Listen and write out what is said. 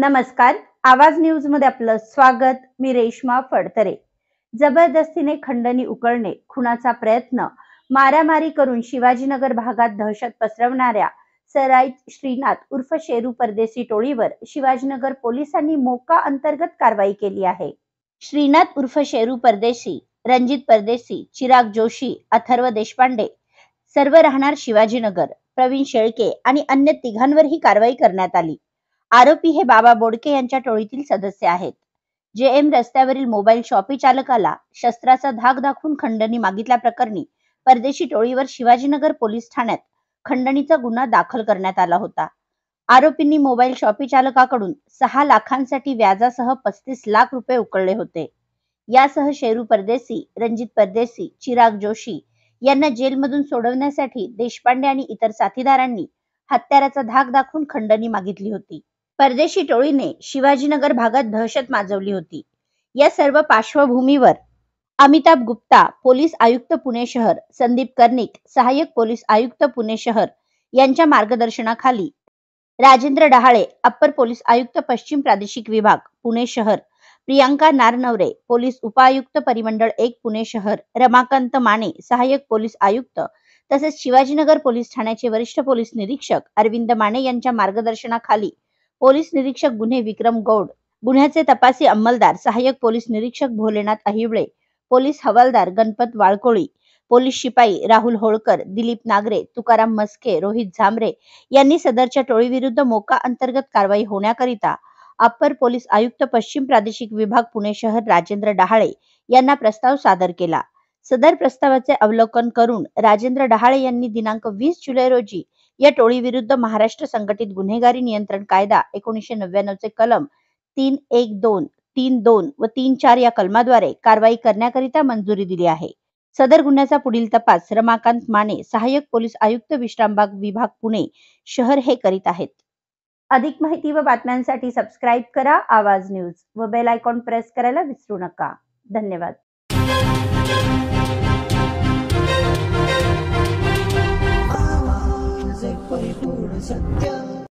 नमस्कार आवाज न्यूज मध्ये आपलं स्वागत मी रेश्मा फडतरे जबरदस्तीने खंडणी उकळणे खुनाचा प्रयत्न मारामारी करून शिवाजीनगर भागात दहशत पसरवणाऱ्या सराईत श्रीनाथ उर्फ शेरू परदेशी टोळीवर शिवाजीनगर पोलिसांनी मोका अंतर्गत कारवाई केली आहे श्रीनाथ उर्फ शेरू परदेशी रणजित परदेशी चिराग जोशी अथर्व देशपांडे सर्व राहणार शिवाजीनगर प्रवीण शेळके आणि अन्य तिघांवर ही कारवाई करण्यात आली आरोपी हे बाबा बोडके यांच्या टोळीतील सदस्य आहेत जे एम रस्त्यावरील मोबाईल शॉपी चालकाला शस्त्राचा धाक दाखवून खंडणी मागितल्या प्रकरणी परदेशी टोळीवर शिवाजीनगर पोलीस ठाण्यात खंडणीचा गुन्हा दाखल करण्यात आला होता आरोपींनी मोबाईल शॉपी चालकाकडून सहा लाखांसाठी व्याजासह पस्तीस लाख रुपये उकळले होते यासह शेरू परदेशी रंजित परदेशी चिराग जोशी यांना जेलमधून सोडवण्यासाठी देशपांडे आणि इतर साथीदारांनी हत्याराचा धाक दाखवून खंडणी मागितली होती परदेशी टोळीने शिवाजीनगर भागात दहशत माजवली होती या सर्व पार्श्वभूमीवर अमिताभ गुप्ता पोलीस आयुक्त पुणे शहर संदीप कर्णिक सहाय्यक पोलीस आयुक्त पुणे शहर यांच्या मार्गदर्शनाखाली राजेंद्र डहाळे अप्पर पोलीस आयुक्त पश्चिम प्रादेशिक विभाग पुणे शहर प्रियांका नारनवरे पोलीस उपायुक्त परिमंडळ एक पुणे शहर रमाकांत माने सहाय्यक पोलीस आयुक्त तसेच शिवाजीनगर पोलीस ठाण्याचे वरिष्ठ पोलीस निरीक्षक अरविंद माने यांच्या मार्गदर्शनाखाली पोलीस निरीक्षक गुन्हे विक्रम गौड गुन्ह्याचे तपासी अंमलदार सहाय्यक पोलीस निरीक्षक भोलेनाथ अहिवळे पोलीस हवालदार गणपत वाळकोळी पोलीस शिपाई राहुल होळकर दिलीप नागरे तुकाराम मस्के रोहित झांबरे यांनी सदरच्या टोळीविरुद्ध मोका अंतर्गत कारवाई होण्याकरिता अप्पर पोलीस आयुक्त पश्चिम प्रादेशिक विभाग पुणे शहर राजेंद्र डहाळे यांना प्रस्ताव सादर केला सदर प्रस्तावाचे अवलोकन करून राजेंद्र डहाळे यांनी दिनांक वीस जुलै रोजी या टोळी विरुद्ध महाराष्ट्र संघटित गुन्हेगारी नियंत्रण कायदा एकोणीसशे नव्याण्णव चे कलम तीन एक दोन तीन दोन व तीन चार या कलमाद्वारे कारवाई करण्याकरिता मंजुरी दिली आहे सदर गुन्ह्याचा पुढील तपास रमाकांत माने सहाय्यक पोलीस आयुक्त विश्रामबाग विभाग पुणे शहर हे करीत आहेत अधिक माहिती व बातम्यांसाठी सबस्क्राईब करा आवाज न्यूज व बेल आयकॉन प्रेस करायला विसरू नका धन्यवाद